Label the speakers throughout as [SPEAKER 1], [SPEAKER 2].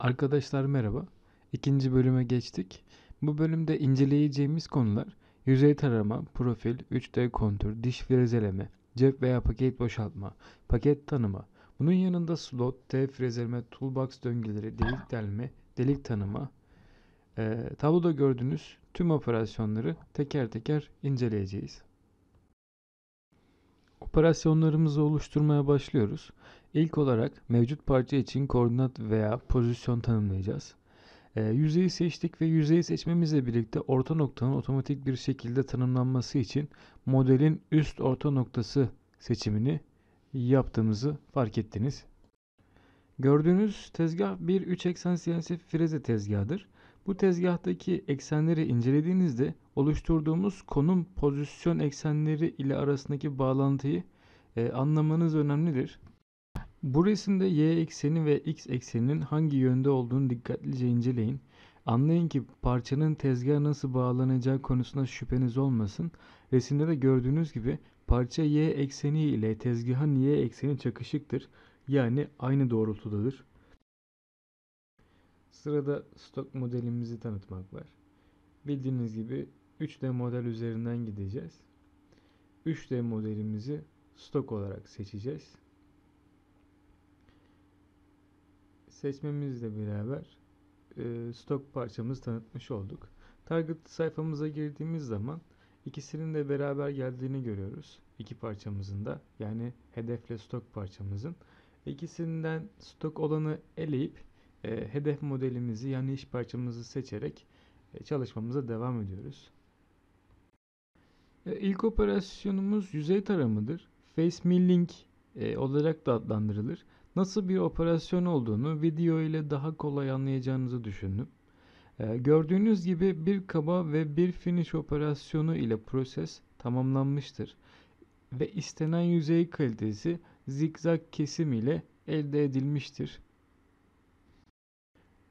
[SPEAKER 1] Arkadaşlar merhaba. İkinci bölüme geçtik. Bu bölümde inceleyeceğimiz konular yüzey tarama, profil, 3D kontür, diş frezeleme, cep veya paket boşaltma, paket tanıma. Bunun yanında slot, T frezeleme, toolbox döngüleri, delik delme, delik tanıma. E, tabloda gördüğünüz tüm operasyonları teker teker inceleyeceğiz. Operasyonlarımızı oluşturmaya başlıyoruz. İlk olarak mevcut parça için koordinat veya pozisyon tanımlayacağız. E, yüzeyi seçtik ve yüzeyi seçmemizle birlikte orta noktanın otomatik bir şekilde tanımlanması için modelin üst orta noktası seçimini yaptığımızı fark ettiniz. Gördüğünüz tezgah bir 3 eksen CNC freze tezgahıdır. Bu tezgahtaki eksenleri incelediğinizde oluşturduğumuz konum pozisyon eksenleri ile arasındaki bağlantıyı e, anlamanız önemlidir. Bu resimde y ekseni ve x ekseninin hangi yönde olduğunu dikkatlice inceleyin. Anlayın ki parçanın tezgaha nasıl bağlanacağı konusunda şüpheniz olmasın. Resimde de gördüğünüz gibi parça y ekseni ile tezgahın y ekseni çakışıktır. Yani aynı doğrultudadır. Sırada stok modelimizi tanıtmak var. Bildiğiniz gibi 3D model üzerinden gideceğiz. 3D modelimizi stok olarak seçeceğiz. Seçmemizle beraber e, stok parçamızı tanıtmış olduk. Target sayfamıza girdiğimiz zaman ikisinin de beraber geldiğini görüyoruz. İki parçamızın da yani hedefle stok parçamızın. ikisinden stok olanı eleyip e, hedef modelimizi yani iş parçamızı seçerek e, çalışmamıza devam ediyoruz. E, ilk operasyonumuz yüzey taramıdır. Face milling e, olarak da adlandırılır. Nasıl bir operasyon olduğunu video ile daha kolay anlayacağınızı düşündüm. E, gördüğünüz gibi bir kaba ve bir finish operasyonu ile proses tamamlanmıştır ve istenen yüzey kalitesi zikzak kesim ile elde edilmiştir.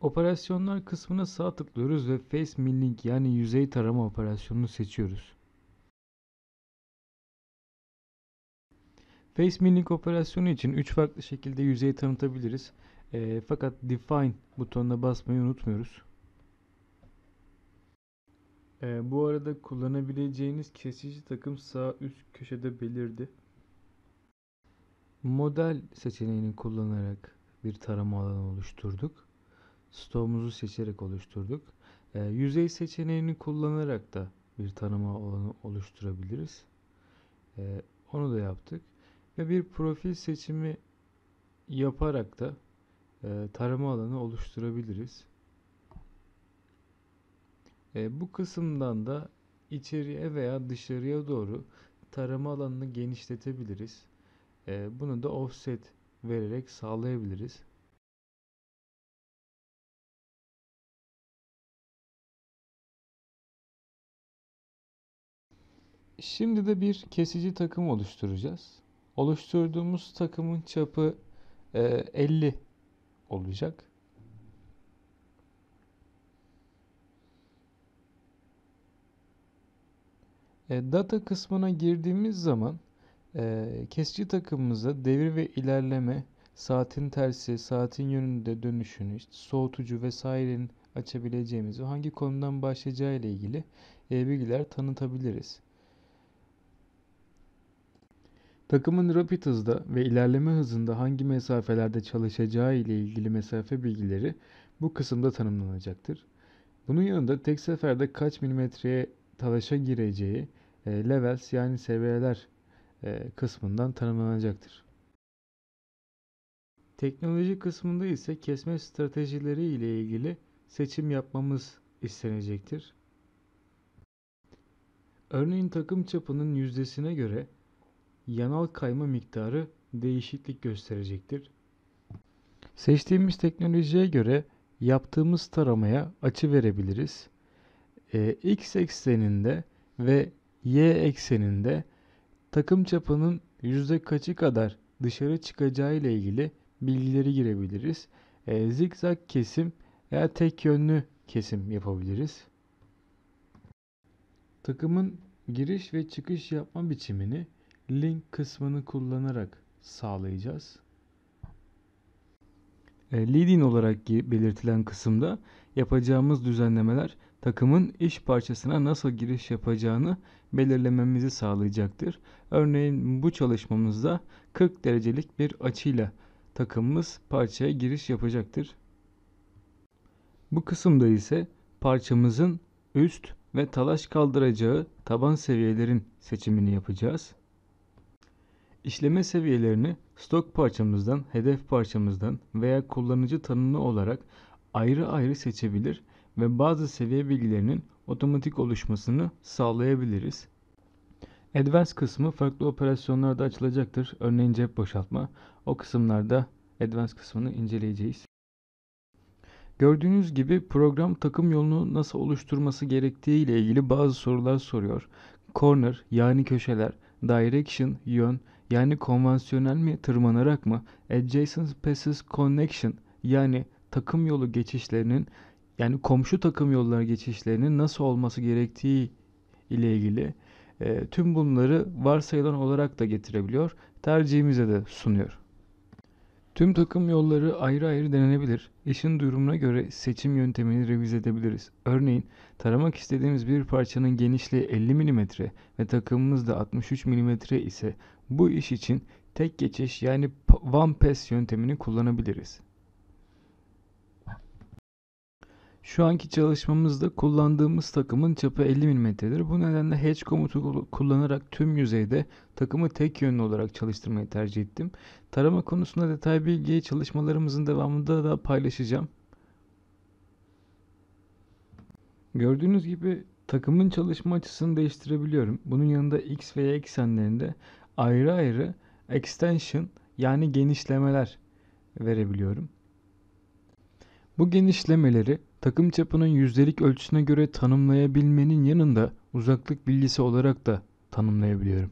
[SPEAKER 1] Operasyonlar kısmına sağ tıklıyoruz ve Face Milling yani yüzey tarama operasyonunu seçiyoruz. Face Milling operasyonu için 3 farklı şekilde yüzeyi tanıtabiliriz. E, fakat Define butonuna basmayı unutmuyoruz. E, bu arada kullanabileceğiniz kesici takım sağ üst köşede belirdi. Model seçeneğini kullanarak bir tarama alanı oluşturduk stoğumuzu seçerek oluşturduk. E, yüzey seçeneğini kullanarak da bir tanıma olanı oluşturabiliriz. E, onu da yaptık. Ve bir profil seçimi yaparak da e, tarama alanı oluşturabiliriz. E, bu kısımdan da içeriye veya dışarıya doğru tarama alanını genişletebiliriz. E, bunu da offset vererek sağlayabiliriz. Şimdi de bir kesici takım oluşturacağız. Oluşturduğumuz takımın çapı 50 e, olacak. E, data kısmına girdiğimiz zaman e, kesici takımımıza devir ve ilerleme, saatin tersi, saatin yönünde dönüşünü, işte soğutucu vesairenin açabileceğimiz ve hangi konudan başlayacağı ile ilgili bilgiler tanıtabiliriz. Takımın rapid hızda ve ilerleme hızında hangi mesafelerde çalışacağı ile ilgili mesafe bilgileri bu kısımda tanımlanacaktır. Bunun yanında tek seferde kaç milimetreye talaşa gireceği e, levels yani seviyeler e, kısmından tanımlanacaktır. Teknoloji kısmında ise kesme stratejileri ile ilgili seçim yapmamız istenecektir. Örneğin takım çapının yüzdesine göre yanal kayma miktarı değişiklik gösterecektir. Seçtiğimiz teknolojiye göre yaptığımız taramaya açı verebiliriz. E, X ekseninde ve Y ekseninde takım çapının yüzde kaçı kadar dışarı çıkacağı ile ilgili bilgileri girebiliriz. E, zikzak kesim veya tek yönlü kesim yapabiliriz. Takımın giriş ve çıkış yapma biçimini link kısmını kullanarak sağlayacağız. E, Leading olarak belirtilen kısımda yapacağımız düzenlemeler takımın iş parçasına nasıl giriş yapacağını belirlememizi sağlayacaktır. Örneğin bu çalışmamızda 40 derecelik bir açıyla takımımız parçaya giriş yapacaktır. Bu kısımda ise parçamızın üst ve talaş kaldıracağı taban seviyelerin seçimini yapacağız. İşleme seviyelerini stok parçamızdan, hedef parçamızdan veya kullanıcı tanımlı olarak ayrı ayrı seçebilir ve bazı seviye bilgilerinin otomatik oluşmasını sağlayabiliriz. Advanced kısmı farklı operasyonlarda açılacaktır. Örneğin cep boşaltma. O kısımlarda Advanced kısmını inceleyeceğiz. Gördüğünüz gibi program takım yolunu nasıl oluşturması gerektiği ile ilgili bazı sorular soruyor. Corner yani köşeler, direction, yön, yani konvansiyonel mi tırmanarak mı adjacent passes connection yani takım yolu geçişlerinin yani komşu takım yolları geçişlerinin nasıl olması gerektiği ile ilgili e, tüm bunları varsayılan olarak da getirebiliyor. Tercihimize de sunuyor. Tüm takım yolları ayrı ayrı denenebilir. İşin durumuna göre seçim yöntemini revize edebiliriz. Örneğin taramak istediğimiz bir parçanın genişliği 50 mm ve takımımız da 63 mm ise bu iş için tek geçiş yani one pass yöntemini kullanabiliriz. Şu anki çalışmamızda kullandığımız takımın çapı 50 mm'dir. Bu nedenle Hedge komutu kullanarak tüm yüzeyde takımı tek yönlü olarak çalıştırmayı tercih ettim. Tarama konusunda detay bilgiyi çalışmalarımızın devamında da paylaşacağım. Gördüğünüz gibi takımın çalışma açısını değiştirebiliyorum. Bunun yanında X ve Y eksenlerinde ayrı ayrı extension yani genişlemeler verebiliyorum. Bu genişlemeleri takım çapının yüzdelik ölçüsüne göre tanımlayabilmenin yanında uzaklık bilgisi olarak da tanımlayabiliyorum.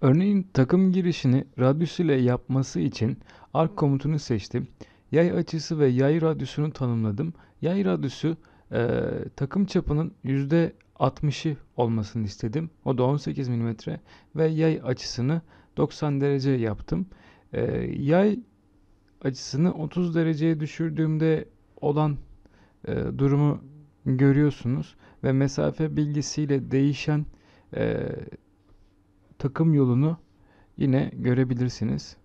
[SPEAKER 1] Örneğin takım girişini radyüs ile yapması için arc komutunu seçtim. Yay açısı ve yay radyüsünü tanımladım. Yay radyüsü e, takım çapının %60'ı olmasını istedim. O da 18 mm ve yay açısını 90 derece yaptım. E, yay açısını 30 dereceye düşürdüğümde olan e, durumu görüyorsunuz ve mesafe bilgisiyle değişen e, takım yolunu yine görebilirsiniz.